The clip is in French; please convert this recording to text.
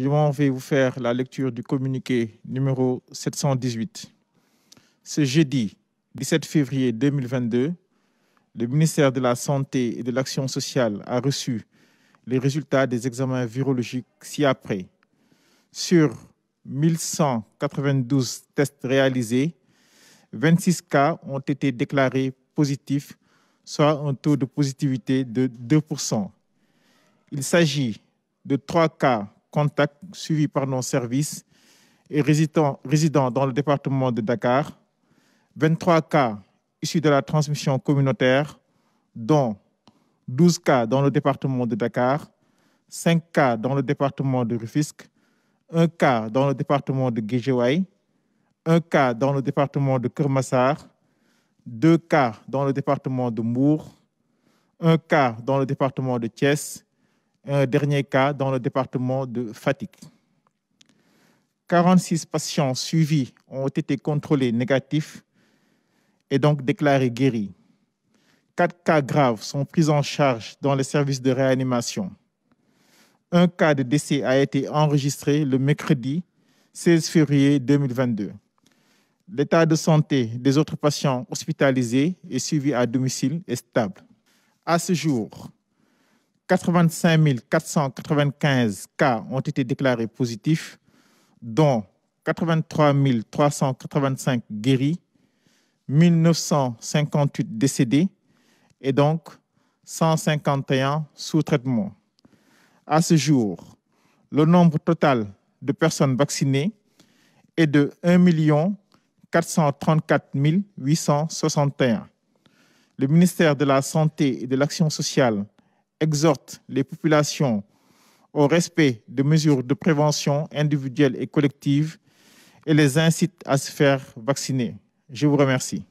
je vais vous faire la lecture du communiqué numéro 718. Ce jeudi 17 février 2022, le ministère de la Santé et de l'Action sociale a reçu les résultats des examens virologiques ci-après. Sur 1192 tests réalisés, 26 cas ont été déclarés positifs, soit un taux de positivité de 2 Il s'agit de trois cas contacts suivis par nos services et résidant, résidant dans le département de Dakar, 23 cas issus de la transmission communautaire, dont 12 cas dans le département de Dakar, 5 cas dans le département de Rufisque, 1 cas dans le département de Guéjouaï, 1 cas dans le département de Kermassar, 2 cas dans le département de Mour, 1 cas dans le département de Thiès, un dernier cas dans le département de quarante 46 patients suivis ont été contrôlés négatifs et donc déclarés guéris. Quatre cas graves sont pris en charge dans les services de réanimation. Un cas de décès a été enregistré le mercredi 16 février 2022. L'état de santé des autres patients hospitalisés et suivis à domicile est stable. À ce jour, 85 495 cas ont été déclarés positifs, dont 83 385 guéris, 1958 décédés et donc 151 sous traitement. À ce jour, le nombre total de personnes vaccinées est de 1 434 861. Le ministère de la Santé et de l'Action sociale exhorte les populations au respect de mesures de prévention individuelles et collectives et les incite à se faire vacciner. Je vous remercie.